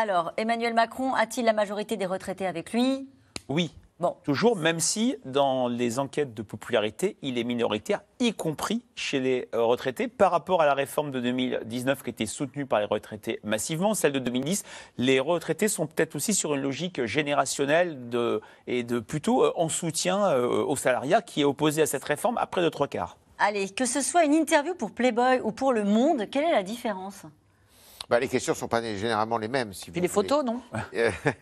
Alors, Emmanuel Macron a-t-il la majorité des retraités avec lui Oui. Bon. Toujours, même si dans les enquêtes de popularité, il est minoritaire, y compris chez les euh, retraités. Par rapport à la réforme de 2019 qui était soutenue par les retraités massivement, celle de 2010, les retraités sont peut-être aussi sur une logique générationnelle de, et de plutôt euh, en soutien euh, au salariat qui est opposé à cette réforme après de trois quarts. Allez, que ce soit une interview pour Playboy ou pour Le Monde, quelle est la différence bah, les questions ne sont pas généralement les mêmes. Si Et les photos, non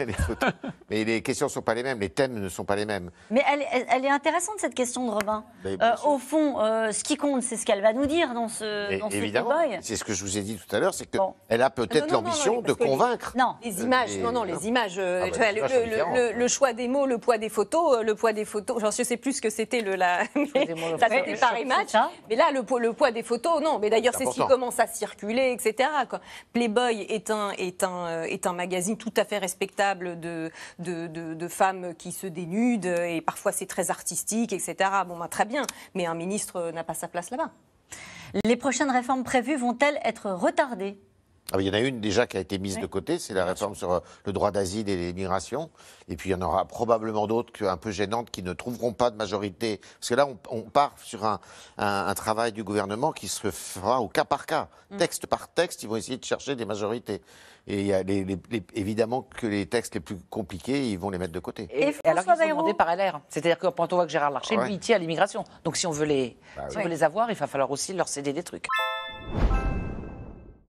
les photos. Mais les questions ne sont pas les mêmes, les thèmes ne sont pas les mêmes. Mais elle, est intéressante, cette question de Robin. Euh, au fond, euh, ce qui compte, c'est ce qu'elle va nous dire dans ce, évidemment, C'est ce que je vous ai dit tout à l'heure, c'est qu'elle a peut-être l'ambition de convaincre. non, les images, euh, non, non, les images. Ah, bah, le, choix des mots, le poids des photos, le poids des photos. je ne sais plus ce que c'était le la. ça c'était pareil match. Mais là, le, poids des photos, non. Mais d'ailleurs, c'est ce qui commence à circuler, etc. Playboy est un, est euh, est un magazine tout à fait respectable de, femmes qui se dénudent euh, et parfois c'est très artistique, etc. Bon, bah, très bien, mais un ministre n'a pas sa place là-bas. Les prochaines réformes prévues vont-elles être retardées ah, il y en a une déjà qui a été mise de côté, c'est la réforme sur euh, le droit d'asile et l'immigration. Et puis il y en aura probablement d'autres un peu gênantes qui ne trouveront pas de majorité. Parce que là, on, part sur un, travail du gouvernement qui se fera au cas par cas, mm. texte par texte. Ils vont essayer de chercher des majorités. Et il évidemment que les textes les plus compliqués, ils vont les mettre de côté. Et, et alors sont par C'est-à-dire que quand on voit que Gérard Larcher, ah lui, il tient à l'immigration. Donc si on bah veut les avoir, il va falloir aussi leur céder des trucs.